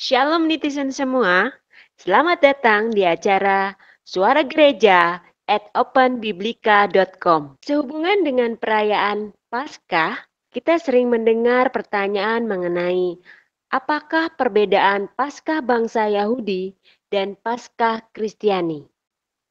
Shalom netizen semua, selamat datang di acara Suara Gereja at openbiblika.com. Sehubungan dengan perayaan Paskah, kita sering mendengar pertanyaan mengenai apakah perbedaan Paskah bangsa Yahudi dan Paskah Kristiani.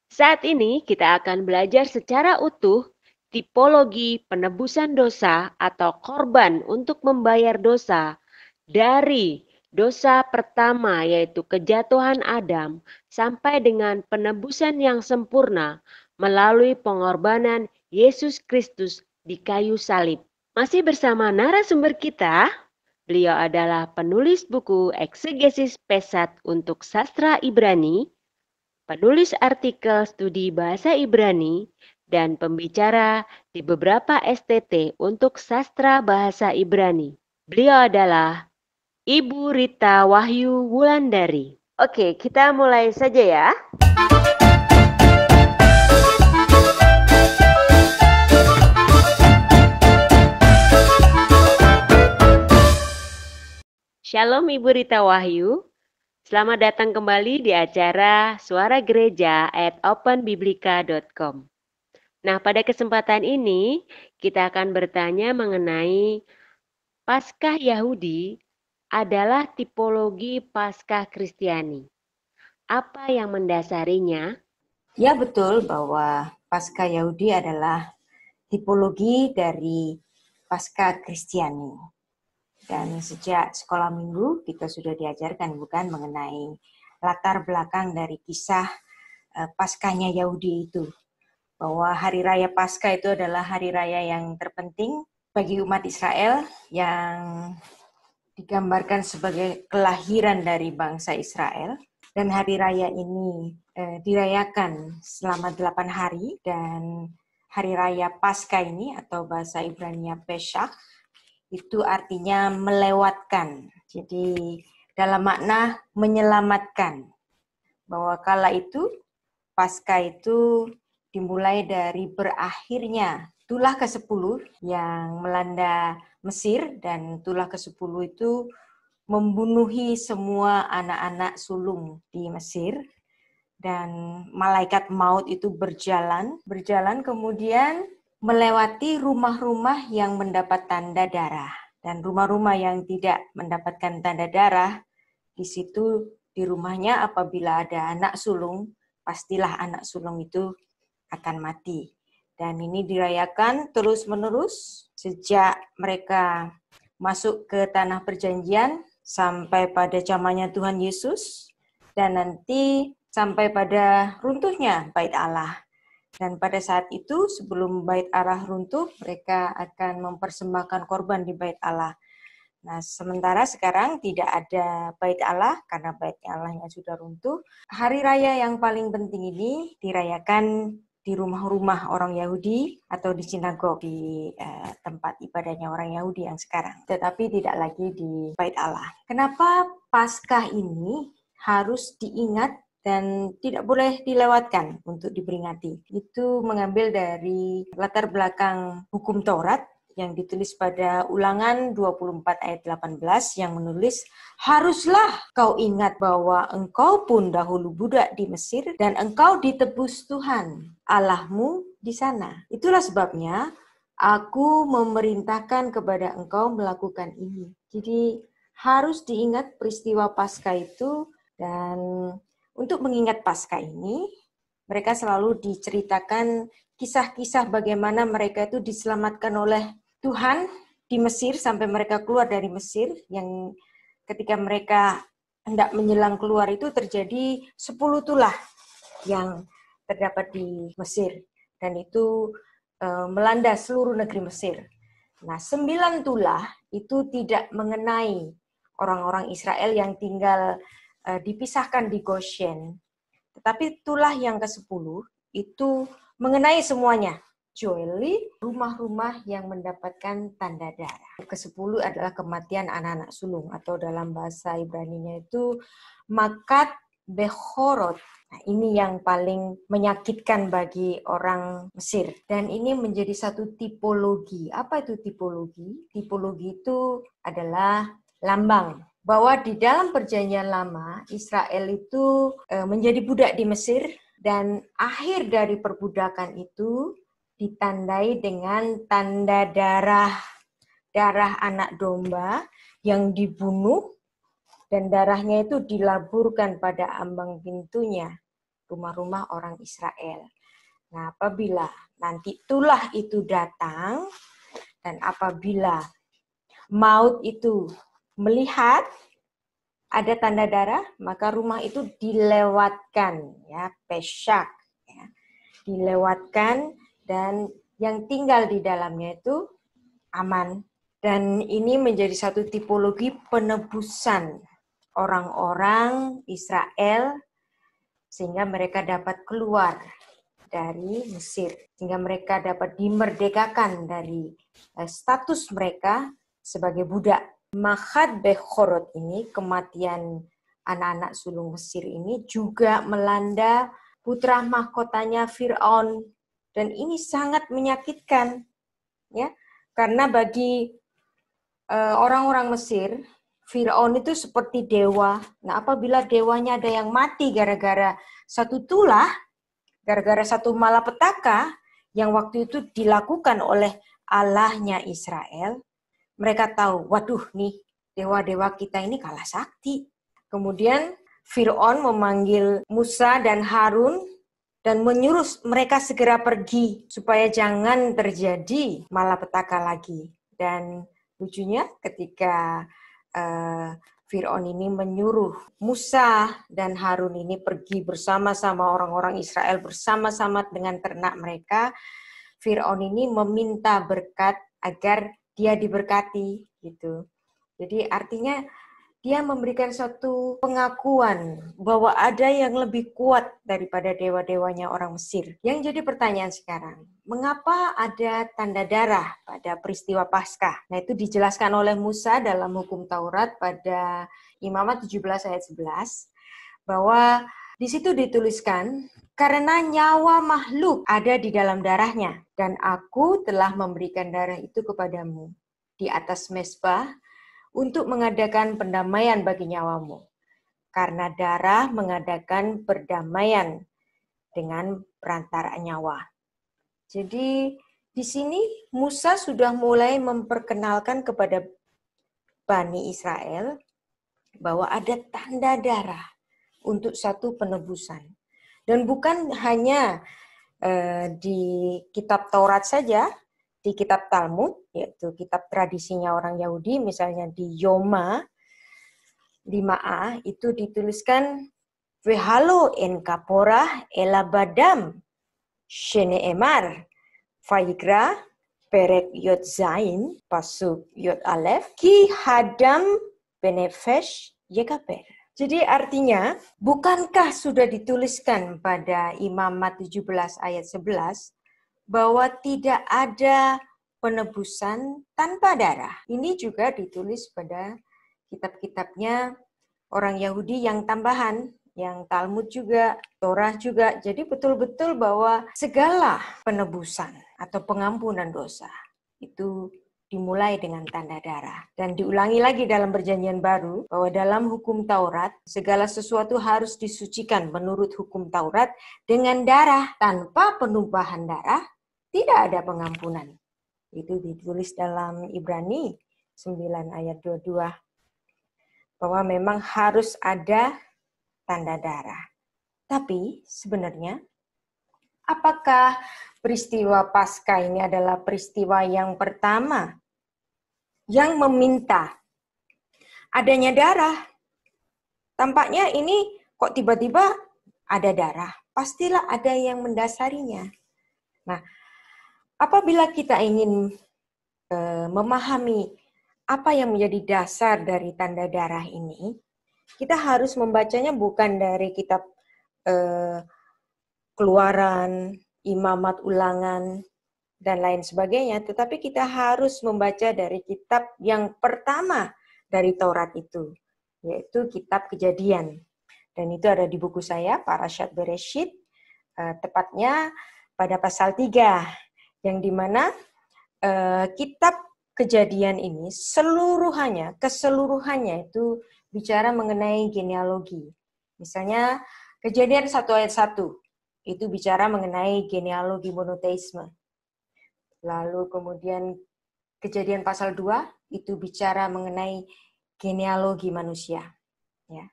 Saat ini kita akan belajar secara utuh tipologi penebusan dosa atau korban untuk membayar dosa dari dosa pertama yaitu kejatuhan Adam sampai dengan penebusan yang sempurna melalui pengorbanan Yesus Kristus di kayu salib. Masih bersama narasumber kita, beliau adalah penulis buku Eksegesis Pesat untuk Sastra Ibrani, penulis artikel studi bahasa Ibrani, dan pembicara di beberapa STT untuk sastra bahasa Ibrani. Beliau adalah Ibu Rita Wahyu Wulandari. Oke, kita mulai saja ya. Shalom Ibu Rita Wahyu. Selamat datang kembali di acara Suara Gereja at openbiblika.com. Nah, pada kesempatan ini kita akan bertanya mengenai Paskah Yahudi adalah tipologi pasca Kristiani. Apa yang mendasarinya? Ya betul bahwa pasca Yahudi adalah tipologi dari pasca Kristiani. Dan sejak sekolah minggu kita sudah diajarkan bukan mengenai latar belakang dari kisah eh, paskanya Yahudi itu. Bahwa hari raya Pasca itu adalah hari raya yang terpenting bagi umat Israel yang digambarkan sebagai kelahiran dari bangsa Israel dan hari raya ini eh, dirayakan selama delapan hari dan hari raya pasca ini atau bahasa Ibrani Pesach itu artinya melewatkan. Jadi dalam makna menyelamatkan bahwa kala itu pasca itu dimulai dari berakhirnya tulah ke-10 yang melanda Mesir dan tulah ke-10 itu membunuhi semua anak-anak sulung di Mesir dan malaikat maut itu berjalan, berjalan kemudian melewati rumah-rumah yang mendapat tanda darah dan rumah-rumah yang tidak mendapatkan tanda darah di situ di rumahnya apabila ada anak sulung pastilah anak sulung itu akan mati dan ini dirayakan terus-menerus sejak mereka masuk ke tanah perjanjian sampai pada zamannya Tuhan Yesus dan nanti sampai pada runtuhnya bait Allah. Dan pada saat itu sebelum bait Allah runtuh, mereka akan mempersembahkan korban di bait Allah. Nah, sementara sekarang tidak ada bait Allah karena bait Allahnya sudah runtuh. Hari raya yang paling penting ini dirayakan di rumah-rumah orang Yahudi atau di sinagog di eh, tempat ibadahnya orang Yahudi yang sekarang, tetapi tidak lagi di bait Allah. Kenapa Paskah ini harus diingat dan tidak boleh dilewatkan untuk diperingati. Itu mengambil dari latar belakang hukum Taurat yang ditulis pada ulangan 24 ayat 18 yang menulis, Haruslah kau ingat bahwa engkau pun dahulu budak di Mesir dan engkau ditebus Tuhan Allahmu di sana. Itulah sebabnya aku memerintahkan kepada engkau melakukan ini. Jadi harus diingat peristiwa Paskah itu dan untuk mengingat Paskah ini mereka selalu diceritakan kisah-kisah bagaimana mereka itu diselamatkan oleh Tuhan di Mesir sampai mereka keluar dari Mesir yang ketika mereka hendak menyelang keluar itu terjadi 10 tulah yang terdapat di Mesir dan itu e, melanda seluruh negeri Mesir. Nah, sembilan tulah itu tidak mengenai orang-orang Israel yang tinggal e, dipisahkan di Goshen. Tetapi tulah yang ke-10 itu mengenai semuanya kecuali rumah-rumah yang mendapatkan tanda darah. Kesepuluh adalah kematian anak-anak sulung atau dalam bahasa Ibrani-nya itu makat behorot. Nah, ini yang paling menyakitkan bagi orang Mesir. Dan ini menjadi satu tipologi. Apa itu tipologi? Tipologi itu adalah lambang bahwa di dalam perjanjian lama Israel itu e, menjadi budak di Mesir dan akhir dari perbudakan itu ditandai dengan tanda darah darah anak domba yang dibunuh dan darahnya itu dilaburkan pada ambang pintunya rumah-rumah orang Israel. Nah, apabila nanti tulah itu datang dan apabila maut itu melihat ada tanda darah, maka rumah itu dilewatkan ya, pesak ya. Dilewatkan dan yang tinggal di dalamnya itu aman. Dan ini menjadi satu tipologi penebusan orang-orang Israel sehingga mereka dapat keluar dari Mesir, sehingga mereka dapat dimerdekakan dari eh, status mereka sebagai budak. Mahat Bechorot ini, kematian anak-anak sulung Mesir ini juga melanda putra mahkotanya Fir'aun dan ini sangat menyakitkan ya karena bagi eh, orang-orang Mesir Firaun itu seperti dewa. Nah, apabila dewanya ada yang mati gara-gara satu tulah, gara-gara satu malapetaka yang waktu itu dilakukan oleh Allahnya Israel, mereka tahu, waduh nih, dewa-dewa kita ini kalah sakti. Kemudian Fir'aun memanggil Musa dan Harun dan menyuruh mereka segera pergi supaya jangan terjadi malapetaka lagi. Dan lucunya ketika uh, Fir'aun ini menyuruh Musa dan Harun ini pergi bersama-sama orang-orang Israel bersama-sama dengan ternak mereka. Fir'aun ini meminta berkat agar dia diberkati gitu. Jadi artinya dia memberikan suatu pengakuan bahwa ada yang lebih kuat daripada dewa-dewanya orang Mesir. Yang jadi pertanyaan sekarang, mengapa ada tanda darah pada peristiwa Paskah? Nah, itu dijelaskan oleh Musa dalam hukum Taurat pada Imamat 17 ayat 11 bahwa di situ dituliskan karena nyawa makhluk ada di dalam darahnya dan aku telah memberikan darah itu kepadamu di atas mesbah untuk mengadakan pendamaian bagi nyawamu. Karena darah mengadakan perdamaian dengan perantara nyawa. Jadi di sini Musa sudah mulai memperkenalkan kepada Bani Israel bahwa ada tanda darah untuk satu penebusan. Dan bukan hanya eh, di kitab Taurat saja, di kitab Talmud, yaitu kitab tradisinya orang Yahudi, misalnya di Yoma 5a, itu dituliskan Vehalo en kapora elabadam shene emar faigra perek yot zain pasuk yot alef ki hadam benefesh yekaper. Jadi artinya, bukankah sudah dituliskan pada Imamat 17 ayat 11, bahwa tidak ada penebusan tanpa darah. Ini juga ditulis pada kitab-kitabnya orang Yahudi yang tambahan, yang Talmud juga, Torah juga. Jadi betul-betul bahwa segala penebusan atau pengampunan dosa itu dimulai dengan tanda darah. Dan diulangi lagi dalam perjanjian baru bahwa dalam hukum Taurat segala sesuatu harus disucikan menurut hukum Taurat dengan darah tanpa penumpahan darah tidak ada pengampunan. Itu ditulis dalam Ibrani 9 ayat 22 bahwa memang harus ada tanda darah. Tapi sebenarnya apakah peristiwa pasca ini adalah peristiwa yang pertama yang meminta adanya darah? Tampaknya ini kok tiba-tiba ada darah. Pastilah ada yang mendasarinya. Nah, apabila kita ingin e, memahami apa yang menjadi dasar dari tanda darah ini, kita harus membacanya bukan dari kitab e, keluaran, imamat ulangan, dan lain sebagainya, tetapi kita harus membaca dari kitab yang pertama dari Taurat itu, yaitu kitab kejadian. Dan itu ada di buku saya, Parashat Bereshit, eh, tepatnya pada pasal 3 yang dimana uh, eh, kitab kejadian ini seluruhannya, keseluruhannya itu bicara mengenai genealogi. Misalnya kejadian satu ayat satu itu bicara mengenai genealogi monoteisme. Lalu kemudian kejadian pasal dua itu bicara mengenai genealogi manusia. ya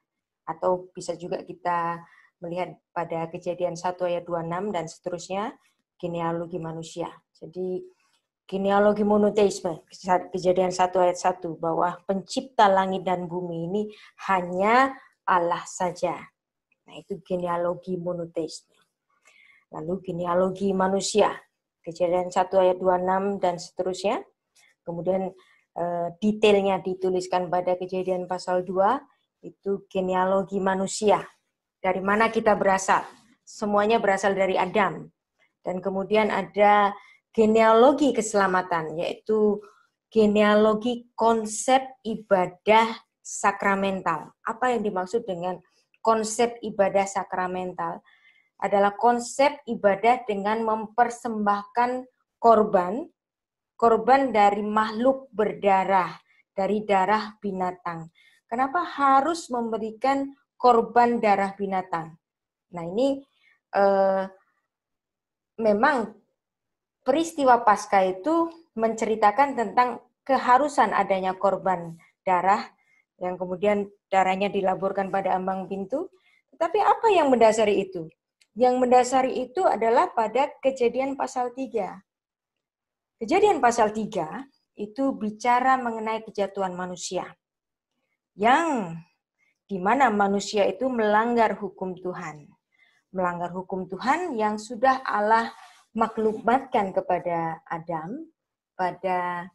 Atau bisa juga kita melihat pada kejadian satu ayat dua enam dan seterusnya genealogi manusia. Jadi genealogi monoteisme, kejadian satu ayat satu bahwa pencipta langit dan bumi ini hanya Allah saja. Nah, itu genealogi monoteisme. Lalu genealogi manusia, kejadian satu ayat dua enam dan seterusnya. Kemudian eh, detailnya dituliskan pada kejadian pasal dua itu genealogi manusia. Dari mana kita berasal? Semuanya berasal dari Adam. Dan kemudian ada genealogi keselamatan, yaitu genealogi konsep ibadah sakramental. Apa yang dimaksud dengan konsep ibadah sakramental? Adalah konsep ibadah dengan mempersembahkan korban, korban dari makhluk berdarah, dari darah binatang. Kenapa harus memberikan korban darah binatang? Nah ini eh, memang peristiwa pasca itu menceritakan tentang keharusan adanya korban darah yang kemudian darahnya dilaburkan pada ambang pintu. Tetapi apa yang mendasari itu? Yang mendasari itu adalah pada kejadian pasal 3. Kejadian pasal 3 itu bicara mengenai kejatuhan manusia. Yang di mana manusia itu melanggar hukum Tuhan melanggar hukum Tuhan yang sudah Allah maklumatkan kepada Adam pada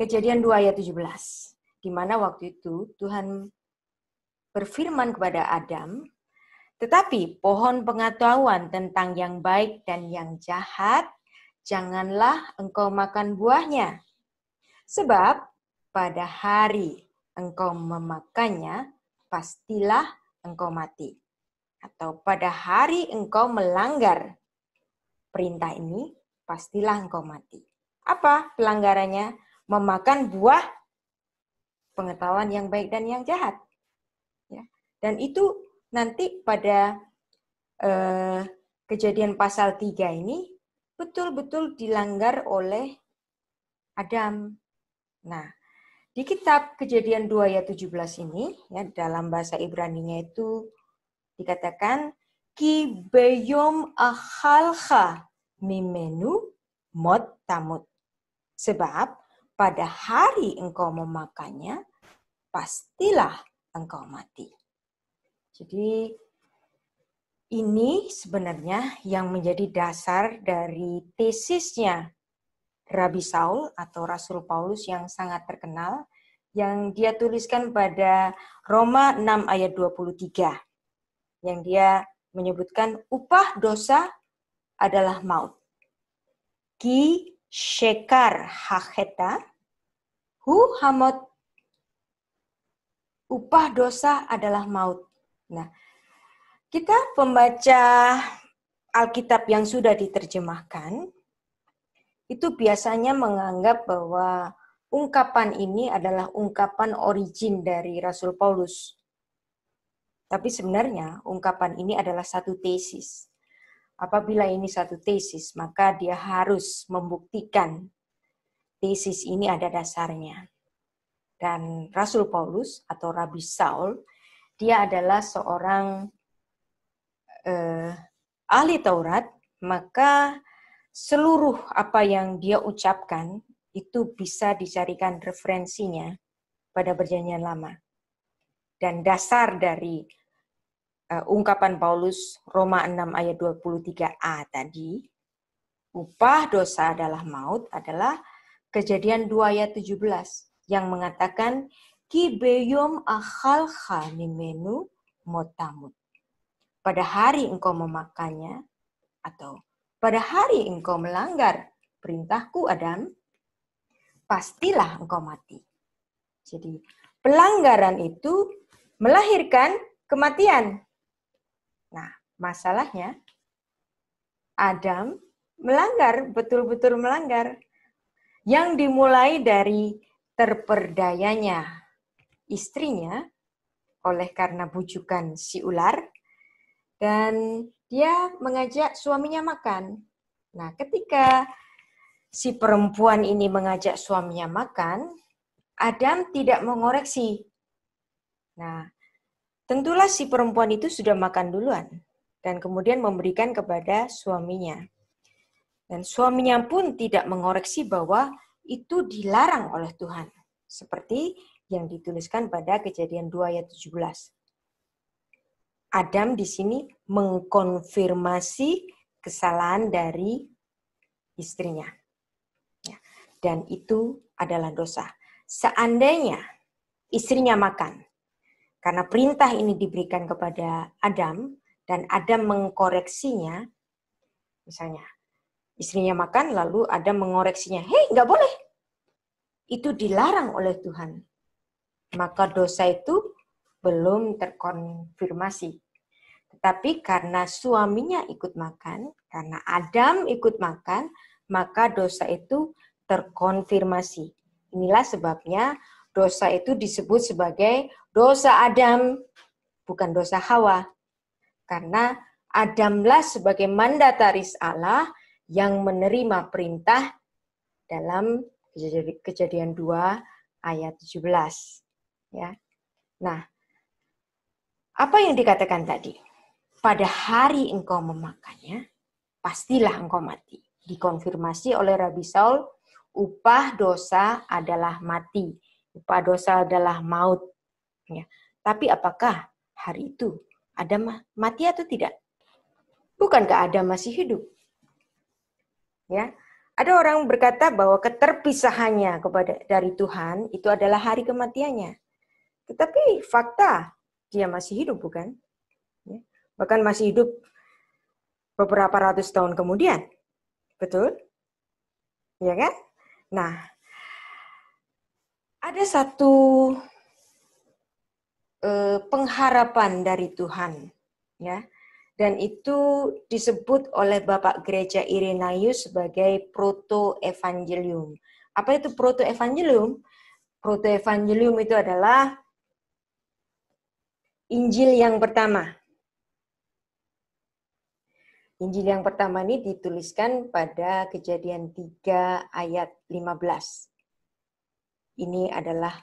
kejadian 2 ayat 17. Di mana waktu itu Tuhan berfirman kepada Adam, tetapi pohon pengetahuan tentang yang baik dan yang jahat, janganlah engkau makan buahnya. Sebab pada hari engkau memakannya, pastilah engkau mati atau pada hari engkau melanggar perintah ini, pastilah engkau mati. Apa pelanggarannya? Memakan buah pengetahuan yang baik dan yang jahat. Ya. Dan itu nanti pada eh, kejadian pasal 3 ini betul-betul dilanggar oleh Adam. Nah, di kitab kejadian 2 ayat 17 ini, ya, dalam bahasa Ibrani nya itu dikatakan ki beyom ahalha mimenu mot tamut. Sebab pada hari engkau memakannya, pastilah engkau mati. Jadi ini sebenarnya yang menjadi dasar dari tesisnya Rabi Saul atau Rasul Paulus yang sangat terkenal yang dia tuliskan pada Roma 6 ayat 23 yang dia menyebutkan upah dosa adalah maut. Ki shekar haheta hu hamot upah dosa adalah maut. Nah, kita pembaca Alkitab yang sudah diterjemahkan itu biasanya menganggap bahwa ungkapan ini adalah ungkapan origin dari Rasul Paulus. Tapi sebenarnya ungkapan ini adalah satu tesis. Apabila ini satu tesis, maka dia harus membuktikan tesis ini ada dasarnya. Dan Rasul Paulus atau Rabi Saul, dia adalah seorang eh, ahli Taurat, maka seluruh apa yang dia ucapkan itu bisa dicarikan referensinya pada perjanjian lama dan dasar dari uh, ungkapan Paulus Roma 6 ayat 23a tadi, upah dosa adalah maut adalah kejadian 2 ayat 17 yang mengatakan ki beyom akhal menu motamut. Pada hari engkau memakannya atau pada hari engkau melanggar perintahku Adam, pastilah engkau mati. Jadi pelanggaran itu melahirkan kematian. Nah, masalahnya Adam melanggar, betul-betul melanggar. Yang dimulai dari terperdayanya istrinya oleh karena bujukan si ular dan dia mengajak suaminya makan. Nah, ketika si perempuan ini mengajak suaminya makan, Adam tidak mengoreksi Nah, tentulah si perempuan itu sudah makan duluan dan kemudian memberikan kepada suaminya. Dan suaminya pun tidak mengoreksi bahwa itu dilarang oleh Tuhan. Seperti yang dituliskan pada kejadian 2 ayat 17. Adam di sini mengkonfirmasi kesalahan dari istrinya. Ya, dan itu adalah dosa. Seandainya istrinya makan, karena perintah ini diberikan kepada Adam dan Adam mengkoreksinya, misalnya istrinya makan lalu Adam mengoreksinya, hei nggak boleh, itu dilarang oleh Tuhan. Maka dosa itu belum terkonfirmasi. Tetapi karena suaminya ikut makan, karena Adam ikut makan, maka dosa itu terkonfirmasi. Inilah sebabnya dosa itu disebut sebagai dosa Adam, bukan dosa Hawa. Karena Adamlah sebagai mandataris Allah yang menerima perintah dalam kejadian 2 ayat 17. Ya. Nah, apa yang dikatakan tadi? Pada hari engkau memakannya, pastilah engkau mati. Dikonfirmasi oleh Rabi Saul, upah dosa adalah mati upah dosa adalah maut. Ya. Tapi apakah hari itu ada mati atau tidak? Bukankah ada masih hidup? Ya, ada orang berkata bahwa keterpisahannya kepada dari Tuhan itu adalah hari kematiannya. Tetapi fakta dia masih hidup bukan? Ya. Bahkan masih hidup beberapa ratus tahun kemudian. Betul? Ya kan? Nah, ada satu uh, pengharapan dari Tuhan, ya. Dan itu disebut oleh Bapak Gereja Irenaeus sebagai proto-evangelium. Apa itu proto-evangelium? Proto-evangelium itu adalah Injil yang pertama. Injil yang pertama ini dituliskan pada kejadian 3 ayat 15. Ini adalah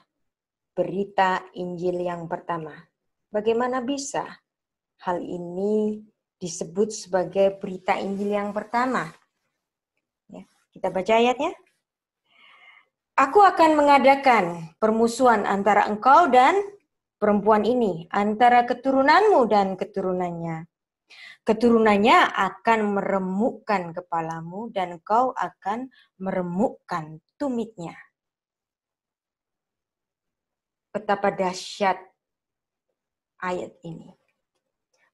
berita Injil yang pertama. Bagaimana bisa hal ini disebut sebagai berita Injil yang pertama? Ya, kita baca ayatnya. Aku akan mengadakan permusuhan antara engkau dan perempuan ini, antara keturunanmu dan keturunannya. Keturunannya akan meremukkan kepalamu dan kau akan meremukkan tumitnya betapa dahsyat ayat ini.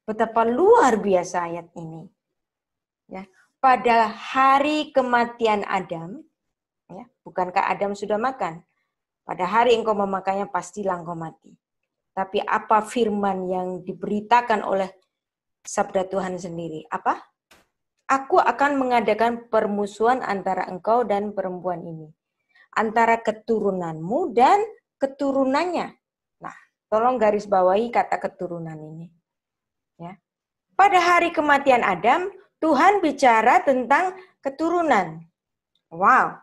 Betapa luar biasa ayat ini. Ya, pada hari kematian Adam, ya, bukankah Adam sudah makan? Pada hari engkau memakannya pasti langkau mati. Tapi apa firman yang diberitakan oleh sabda Tuhan sendiri? Apa? Aku akan mengadakan permusuhan antara engkau dan perempuan ini. Antara keturunanmu dan keturunannya. Nah, tolong garis bawahi kata keturunan ini. Ya. Pada hari kematian Adam, Tuhan bicara tentang keturunan. Wow.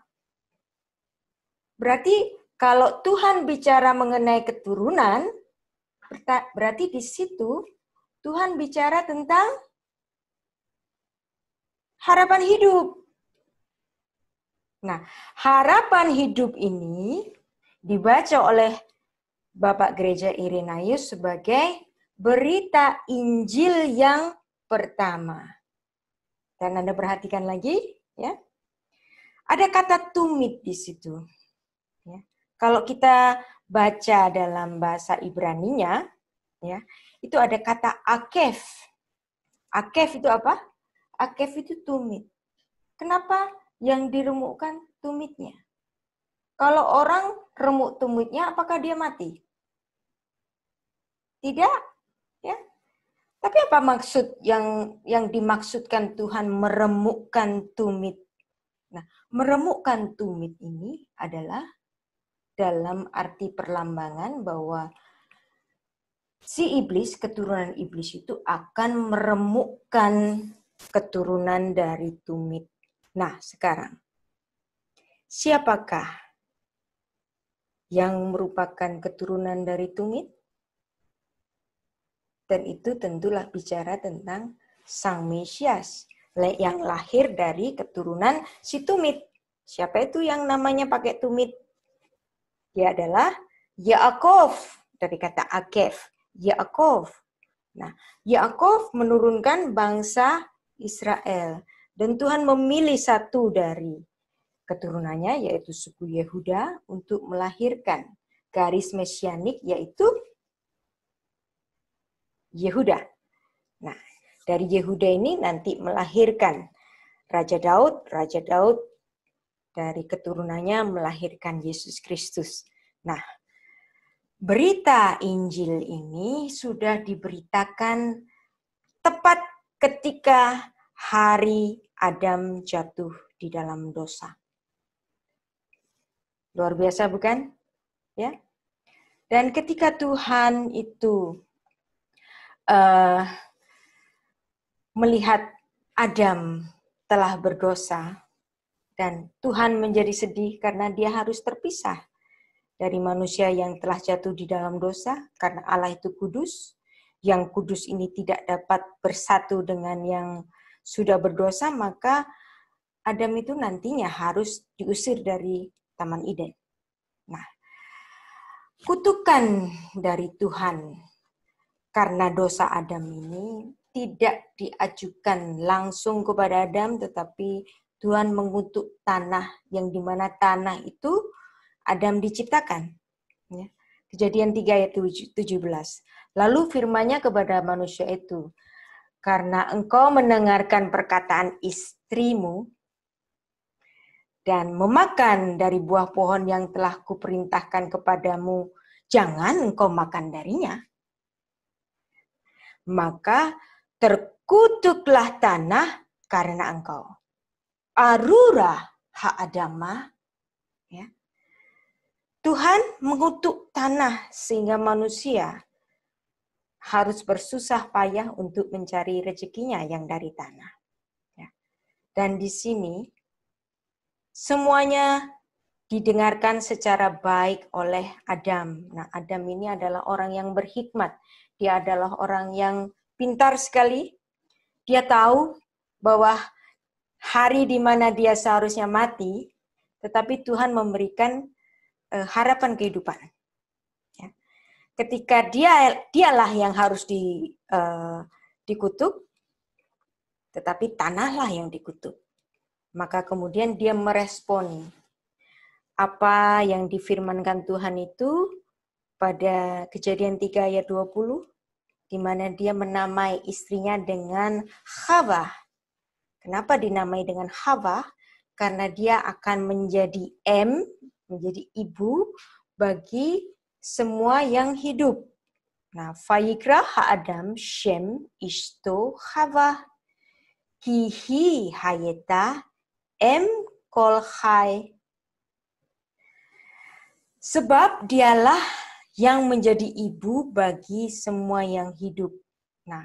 Berarti kalau Tuhan bicara mengenai keturunan, berarti di situ Tuhan bicara tentang harapan hidup. Nah, harapan hidup ini dibaca oleh Bapak Gereja Irenaeus sebagai berita Injil yang pertama. Dan Anda perhatikan lagi, ya. Ada kata tumit di situ. Ya. Kalau kita baca dalam bahasa Ibraninya, ya, itu ada kata akef. Akef itu apa? Akef itu tumit. Kenapa yang diremukkan tumitnya? Kalau orang remuk tumitnya, apakah dia mati? Tidak, ya. Tapi apa maksud yang yang dimaksudkan Tuhan meremukkan tumit? Nah, meremukkan tumit ini adalah dalam arti perlambangan bahwa si iblis, keturunan iblis itu akan meremukkan keturunan dari tumit. Nah, sekarang siapakah yang merupakan keturunan dari tumit. Dan itu tentulah bicara tentang Sang Mesias yang lahir dari keturunan si tumit. Siapa itu yang namanya pakai tumit? Dia adalah Yaakov dari kata Akev, Yaakov. Nah, Yaakov menurunkan bangsa Israel dan Tuhan memilih satu dari keturunannya yaitu suku Yehuda untuk melahirkan garis mesianik yaitu Yehuda. Nah, dari Yehuda ini nanti melahirkan Raja Daud, Raja Daud dari keturunannya melahirkan Yesus Kristus. Nah, berita Injil ini sudah diberitakan tepat ketika hari Adam jatuh di dalam dosa. Luar biasa bukan? Ya. Dan ketika Tuhan itu uh, melihat Adam telah berdosa dan Tuhan menjadi sedih karena dia harus terpisah dari manusia yang telah jatuh di dalam dosa karena Allah itu kudus yang kudus ini tidak dapat bersatu dengan yang sudah berdosa maka Adam itu nantinya harus diusir dari Taman Eden. Nah, kutukan dari Tuhan karena dosa Adam ini tidak diajukan langsung kepada Adam, tetapi Tuhan mengutuk tanah yang dimana tanah itu Adam diciptakan. Ya. Kejadian 3 ayat 17. Lalu firmanya kepada manusia itu, karena engkau mendengarkan perkataan istrimu dan memakan dari buah pohon yang telah kuperintahkan kepadamu, jangan engkau makan darinya. Maka terkutuklah tanah karena engkau. Arura adama. Ya. Tuhan mengutuk tanah sehingga manusia harus bersusah payah untuk mencari rezekinya yang dari tanah. Ya. Dan di sini semuanya didengarkan secara baik oleh Adam. Nah, Adam ini adalah orang yang berhikmat. Dia adalah orang yang pintar sekali. Dia tahu bahwa hari di mana dia seharusnya mati, tetapi Tuhan memberikan eh, harapan kehidupan. Ya. Ketika dia dialah yang harus di, uh, dikutuk, tetapi tanahlah yang dikutuk maka kemudian dia meresponi apa yang difirmankan Tuhan itu pada kejadian 3 ayat 20 di mana dia menamai istrinya dengan Hawa. Kenapa dinamai dengan Hawa? Karena dia akan menjadi M, menjadi ibu bagi semua yang hidup. Nah, Fayikra Adam Shem Ishto Hawa Kihi Hayeta M. Kolhai, Sebab dialah yang menjadi ibu bagi semua yang hidup. Nah,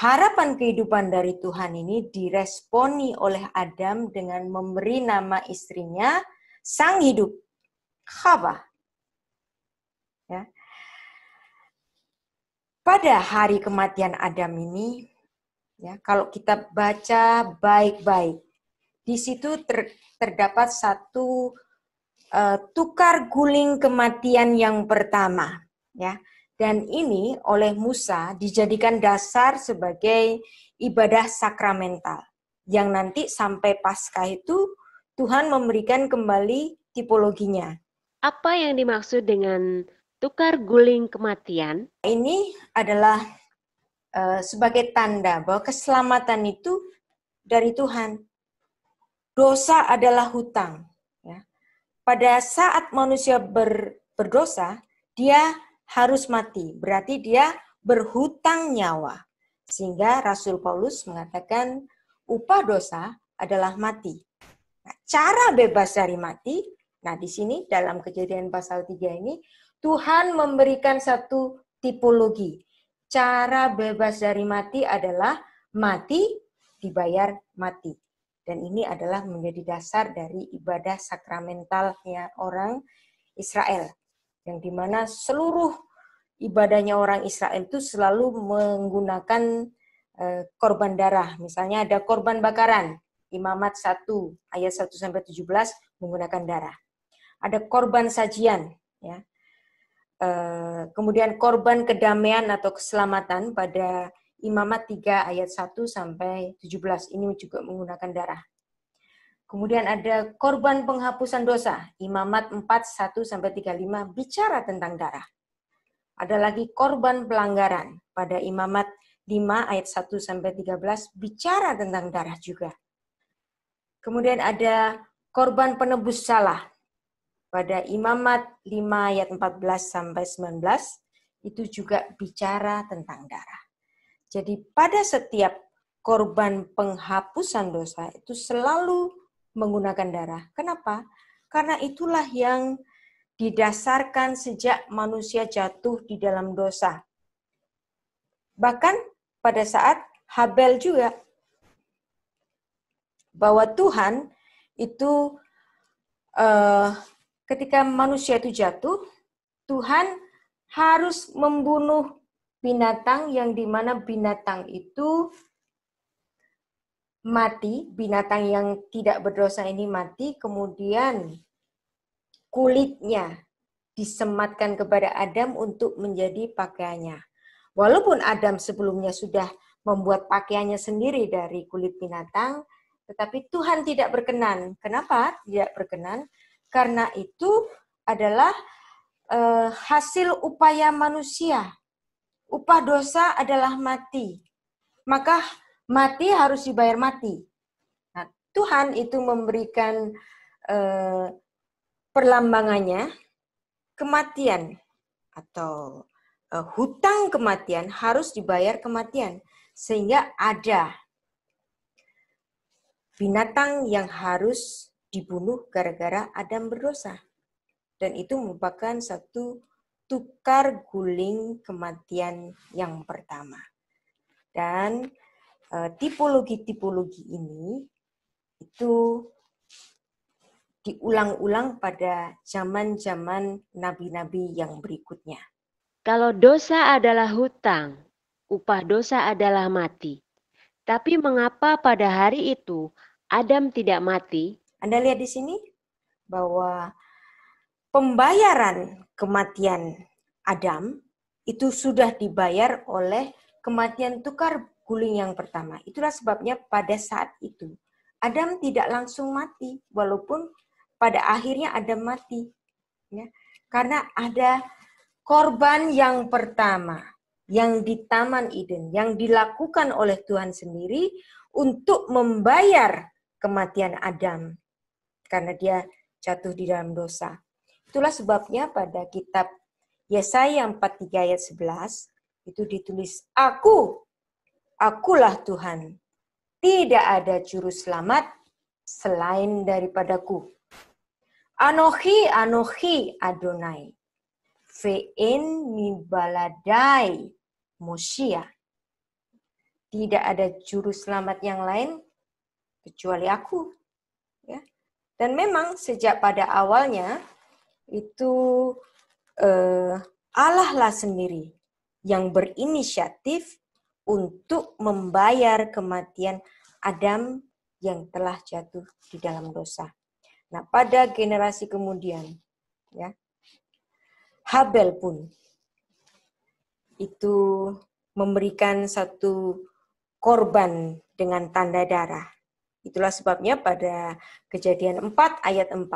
harapan kehidupan dari Tuhan ini diresponi oleh Adam dengan memberi nama istrinya sang hidup, Hawa. Ya. Pada hari kematian Adam ini, ya, kalau kita baca baik-baik, di situ ter, terdapat satu uh, tukar guling kematian yang pertama, ya. Dan ini oleh Musa dijadikan dasar sebagai ibadah sakramental yang nanti sampai pasca itu Tuhan memberikan kembali tipologinya. Apa yang dimaksud dengan tukar guling kematian? Ini adalah uh, sebagai tanda bahwa keselamatan itu dari Tuhan dosa adalah hutang. Ya. Pada saat manusia ber, berdosa, dia harus mati. Berarti dia berhutang nyawa. Sehingga Rasul Paulus mengatakan upah dosa adalah mati. Nah, cara bebas dari mati, nah di sini dalam kejadian pasal 3 ini, Tuhan memberikan satu tipologi. Cara bebas dari mati adalah mati dibayar mati dan ini adalah menjadi dasar dari ibadah sakramentalnya orang Israel yang dimana seluruh ibadahnya orang Israel itu selalu menggunakan eh, korban darah misalnya ada korban bakaran imamat 1 ayat 1 sampai 17 menggunakan darah ada korban sajian ya eh, kemudian korban kedamaian atau keselamatan pada Imamat 3 ayat 1 sampai 17 ini juga menggunakan darah. Kemudian ada korban penghapusan dosa, Imamat 4 1 sampai 35 bicara tentang darah. Ada lagi korban pelanggaran pada Imamat 5 ayat 1 sampai 13 bicara tentang darah juga. Kemudian ada korban penebus salah pada Imamat 5 ayat 14 sampai 19 itu juga bicara tentang darah. Jadi pada setiap korban penghapusan dosa itu selalu menggunakan darah. Kenapa? Karena itulah yang didasarkan sejak manusia jatuh di dalam dosa. Bahkan pada saat Habel juga bahwa Tuhan itu eh, ketika manusia itu jatuh, Tuhan harus membunuh binatang yang dimana binatang itu mati, binatang yang tidak berdosa ini mati, kemudian kulitnya disematkan kepada Adam untuk menjadi pakaiannya. Walaupun Adam sebelumnya sudah membuat pakaiannya sendiri dari kulit binatang, tetapi Tuhan tidak berkenan. Kenapa tidak berkenan? Karena itu adalah eh, hasil upaya manusia upah dosa adalah mati. Maka mati harus dibayar mati. Nah, Tuhan itu memberikan eh, perlambangannya kematian atau eh, hutang kematian harus dibayar kematian sehingga ada binatang yang harus dibunuh gara-gara Adam berdosa. Dan itu merupakan satu tukar guling kematian yang pertama. Dan eh, tipologi-tipologi ini itu diulang-ulang pada zaman-zaman nabi-nabi yang berikutnya. Kalau dosa adalah hutang, upah dosa adalah mati. Tapi mengapa pada hari itu Adam tidak mati? Anda lihat di sini bahwa pembayaran kematian Adam itu sudah dibayar oleh kematian tukar guling yang pertama. Itulah sebabnya pada saat itu Adam tidak langsung mati walaupun pada akhirnya Adam mati. Ya. Karena ada korban yang pertama yang di Taman Eden yang dilakukan oleh Tuhan sendiri untuk membayar kematian Adam karena dia jatuh di dalam dosa. Itulah sebabnya pada kitab Yesaya 43 ayat 11 itu ditulis aku akulah Tuhan. Tidak ada juru selamat selain daripadaku. Anohi Anohi Adonai. Ve'en mibaladai Mosia. Tidak ada juru selamat yang lain kecuali aku. Ya. Dan memang sejak pada awalnya itu uh, Allah lah sendiri yang berinisiatif untuk membayar kematian Adam yang telah jatuh di dalam dosa. Nah, pada generasi kemudian, ya, Habel pun itu memberikan satu korban dengan tanda darah. Itulah sebabnya pada kejadian 4 ayat 4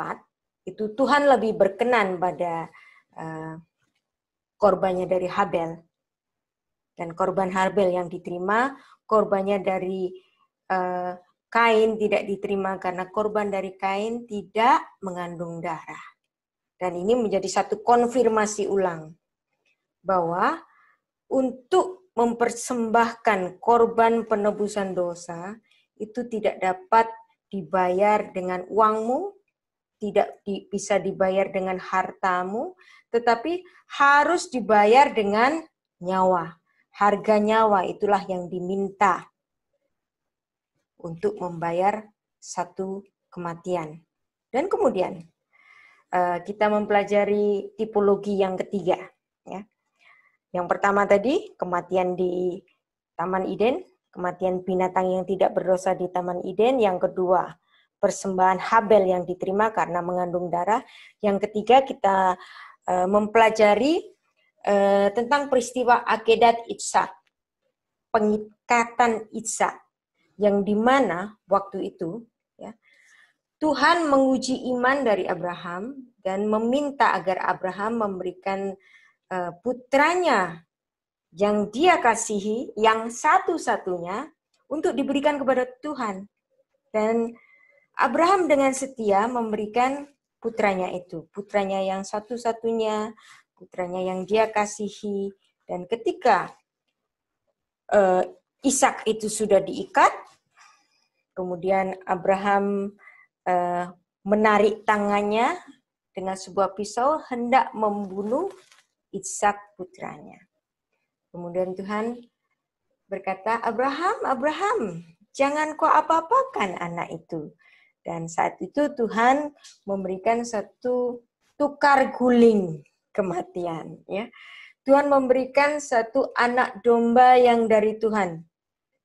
itu Tuhan lebih berkenan pada uh, korbannya dari Habel dan korban Habel yang diterima korbannya dari uh, Kain tidak diterima karena korban dari Kain tidak mengandung darah dan ini menjadi satu konfirmasi ulang bahwa untuk mempersembahkan korban penebusan dosa itu tidak dapat dibayar dengan uangmu tidak di, bisa dibayar dengan hartamu, tetapi harus dibayar dengan nyawa. Harga nyawa itulah yang diminta untuk membayar satu kematian. Dan kemudian eh, kita mempelajari tipologi yang ketiga. Ya. Yang pertama tadi kematian di Taman Eden, kematian binatang yang tidak berdosa di Taman Eden. Yang kedua persembahan Habel yang diterima karena mengandung darah. Yang ketiga kita eh, mempelajari eh, tentang peristiwa akedat Itsa, pengikatan Itsa, yang dimana waktu itu ya, Tuhan menguji iman dari Abraham dan meminta agar Abraham memberikan eh, putranya yang dia kasihi, yang satu-satunya untuk diberikan kepada Tuhan. Dan Abraham dengan setia memberikan putranya itu, putranya yang satu-satunya, putranya yang dia kasihi. Dan ketika uh, Ishak itu sudah diikat, kemudian Abraham uh, menarik tangannya dengan sebuah pisau hendak membunuh Ishak putranya. Kemudian Tuhan berkata, "Abraham, Abraham, jangan kau apa-apakan anak itu, dan saat itu Tuhan memberikan satu tukar guling kematian. Ya. Tuhan memberikan satu anak domba yang dari Tuhan.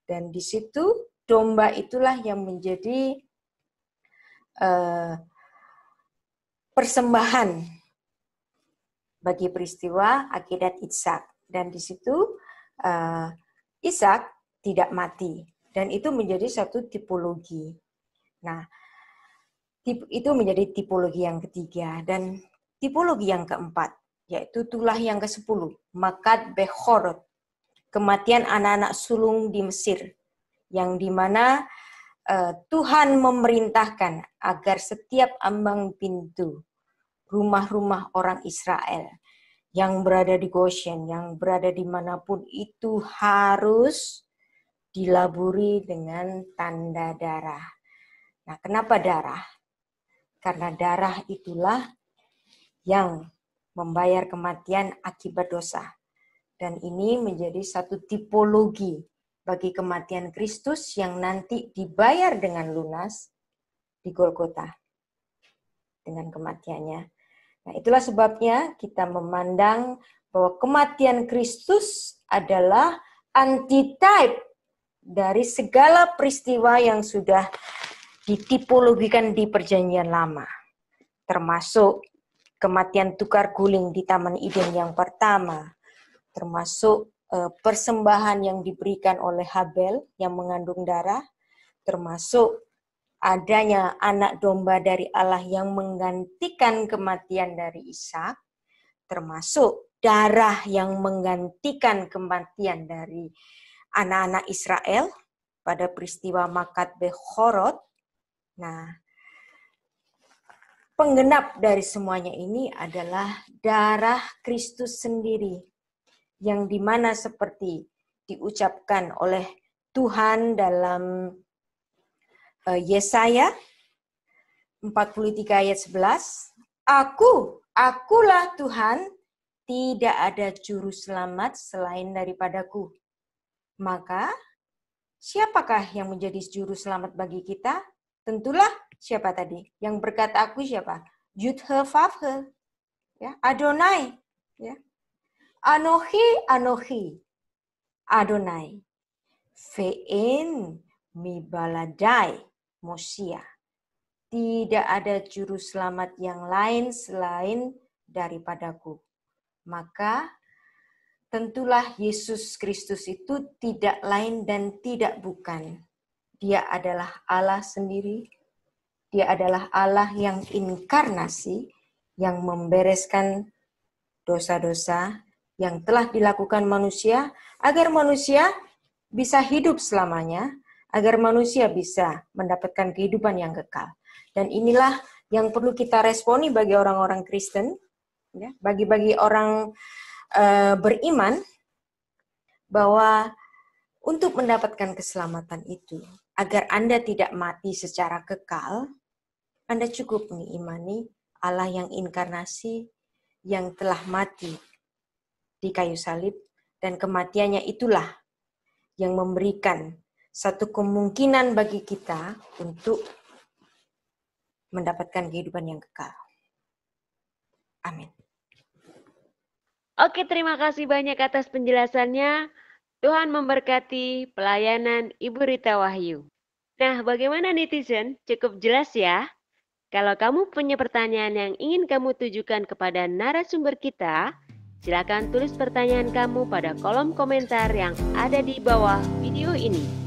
Dan di situ domba itulah yang menjadi uh, persembahan bagi peristiwa akidat Ishak. Dan di situ uh, Ishak tidak mati. Dan itu menjadi satu tipologi. Nah, itu menjadi tipologi yang ketiga dan tipologi yang keempat yaitu tulah yang ke-10 makat behorot kematian anak-anak sulung di Mesir yang dimana uh, eh, Tuhan memerintahkan agar setiap ambang pintu rumah-rumah orang Israel yang berada di Goshen, yang berada di manapun itu harus dilaburi dengan tanda darah. Nah, kenapa darah? karena darah itulah yang membayar kematian akibat dosa. Dan ini menjadi satu tipologi bagi kematian Kristus yang nanti dibayar dengan lunas di Golgota dengan kematiannya. Nah, itulah sebabnya kita memandang bahwa kematian Kristus adalah antitype dari segala peristiwa yang sudah ditipologikan di perjanjian lama, termasuk kematian tukar guling di Taman Eden yang pertama, termasuk eh, persembahan yang diberikan oleh Habel yang mengandung darah, termasuk adanya anak domba dari Allah yang menggantikan kematian dari Ishak, termasuk darah yang menggantikan kematian dari anak-anak Israel pada peristiwa Makat Behorot, Nah, penggenap dari semuanya ini adalah darah Kristus sendiri, yang dimana seperti diucapkan oleh Tuhan dalam eh, Yesaya 43 ayat 11, Aku, akulah Tuhan, tidak ada juru selamat selain daripadaku. Maka, siapakah yang menjadi juru selamat bagi kita? Tentulah siapa tadi? Yang berkata aku siapa? Yudhe Favhe. Ya, Adonai. Ya. Anohi, Anohi. Adonai. Fein mi baladai Mosia. Tidak ada juru selamat yang lain selain daripadaku. Maka tentulah Yesus Kristus itu tidak lain dan tidak bukan dia adalah Allah sendiri. Dia adalah Allah yang inkarnasi, yang membereskan dosa-dosa yang telah dilakukan manusia, agar manusia bisa hidup selamanya, agar manusia bisa mendapatkan kehidupan yang kekal. Dan inilah yang perlu kita responi bagi orang-orang Kristen, ya, bagi-bagi orang e, beriman, bahwa untuk mendapatkan keselamatan itu, agar Anda tidak mati secara kekal, Anda cukup mengimani Allah yang inkarnasi yang telah mati di kayu salib dan kematiannya itulah yang memberikan satu kemungkinan bagi kita untuk mendapatkan kehidupan yang kekal. Amin. Oke, terima kasih banyak atas penjelasannya. Tuhan memberkati pelayanan Ibu Rita Wahyu. Nah, bagaimana netizen? Cukup jelas ya? Kalau kamu punya pertanyaan yang ingin kamu tujukan kepada narasumber kita, silakan tulis pertanyaan kamu pada kolom komentar yang ada di bawah video ini.